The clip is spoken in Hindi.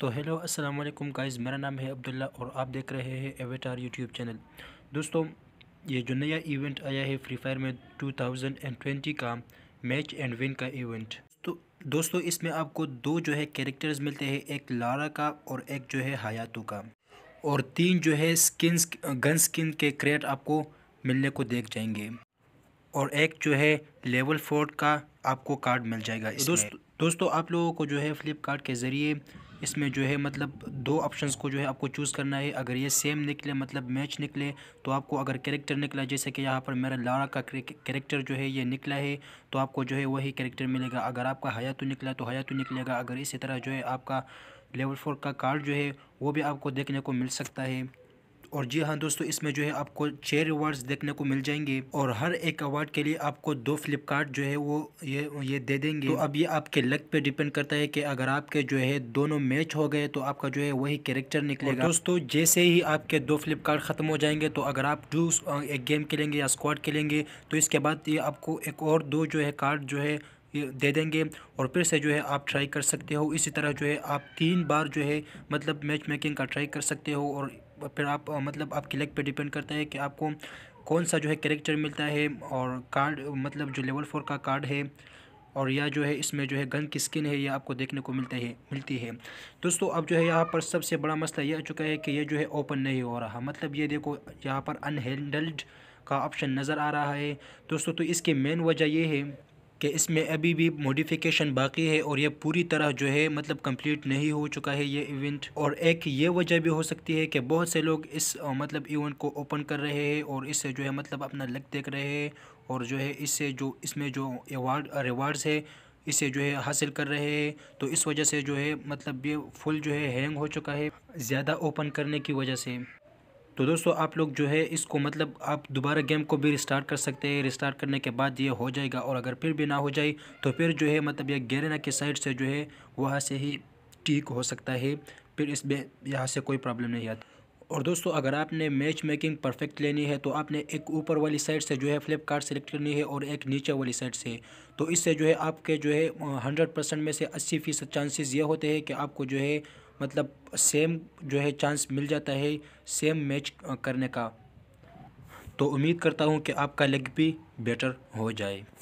तो हेलो अस्सलाम वालेकुम गाइस मेरा नाम है अब्दुल्ला और आप देख रहे हैं एवेटार यूट्यूब चैनल दोस्तों ये जो नया इवेंट आया है फ्री फायर में 2020 का मैच एंड विन का इवेंट तो दोस्तों इसमें आपको दो जो है कैरेक्टर्स मिलते हैं एक लारा का और एक जो है हयातू का और तीन जो है स्किन गन स्किन के क्रेट आपको मिलने को देख जाएंगे और एक जो है लेवल फोर का आपको कार्ड मिल जाएगा तो दोस्त दोस्तों आप लोगों को जो है फ्लिपकार्ट के ज़रिए इसमें जो है मतलब दो ऑप्शंस को जो है आपको चूज़ करना है अगर ये सेम निकले मतलब मैच निकले तो आपको अगर कैरेक्टर निकला जैसे कि यहाँ पर मेरा लारा का कैरेक्टर जो है ये निकला है तो आपको जो है वही करेक्टर मिलेगा अगर आपका हयातु निकला तो हयातु निकलेगा अगर इसी तरह जो है आपका लेवल फोर का कार्ड जो है वो भी आपको देखने को मिल सकता है और जी हाँ दोस्तों इसमें जो है आपको छः रिवार्ड्स देखने को मिल जाएंगे और हर एक अवार्ड के लिए आपको दो फ्लिपकार्ट जो है वो ये ये दे देंगे तो अब ये आपके लक पे डिपेंड करता है कि अगर आपके जो है दोनों मैच हो गए तो आपका जो है वही कैरेक्टर निकलेगा दोस्तों जैसे ही आपके दो फ्लिपकार्ट ख़त्म हो जाएंगे तो अगर आप डू एक गेम खेलेंगे या स्क्वाड खेलेंगे तो इसके बाद ये आपको एक और दो जो है कार्ड जो है दे देंगे और फिर से जो है आप ट्राई कर सकते हो इसी तरह जो है आप तीन बार जो है मतलब मैच मेकिंग का ट्राई कर सकते हो और फिर आप मतलब आपकी लक पे डिपेंड करता है कि आपको कौन सा जो है करेक्टर मिलता है और कार्ड मतलब जो लेवल फोर का कार्ड है और यह जो है इसमें जो है गन की स्किन है यह आपको देखने को मिलता है मिलती है दोस्तों अब जो है यहाँ पर सबसे बड़ा मसला यह आ चुका है कि यह जो है ओपन नहीं हो रहा मतलब ये देखो यहाँ पर अनहैंडल्ड का ऑप्शन नज़र आ रहा है दोस्तों तो इसकी मेन वजह ये है कि इसमें अभी भी मॉडिफिकेशन बाकी है और ये पूरी तरह जो है मतलब कंप्लीट नहीं हो चुका है ये इवेंट और एक ये वजह भी हो सकती है कि बहुत से लोग इस मतलब इवेंट को ओपन कर रहे हैं और इससे जो है मतलब अपना लक देख रहे हैं और जो है इससे जो इसमें जो अवार्ड रिवार्ड्स है इसे जो है हासिल कर रहे हैं तो इस वजह से जो है मतलब ये फुल जो है हैंग हो चुका है ज़्यादा ओपन करने की वजह से तो दोस्तों आप लोग जो है इसको मतलब आप दोबारा गेम को भी रिस्टार्ट कर सकते हैं रिस्टार्ट करने के बाद ये हो जाएगा और अगर फिर भी ना हो जाए तो फिर जो है मतलब ये गेरेना की साइड से जो है वहाँ से ही ठीक हो सकता है फिर इसमें यहाँ से कोई प्रॉब्लम नहीं आती और दोस्तों अगर आपने मैच मेकिंग परफेक्ट लेनी है तो आपने एक ऊपर वाली साइड से जो है फ्लिपकार्ट सेलेक्ट करनी है और एक नीचे वाली साइड से तो इससे जो है आपके जो है हंड्रेड परसेंट में से अस्सी फीसद चांसेस ये होते हैं कि आपको जो है मतलब सेम जो है चांस मिल जाता है सेम मैच करने का तो उम्मीद करता हूँ कि आपका लेग भी बेटर हो जाए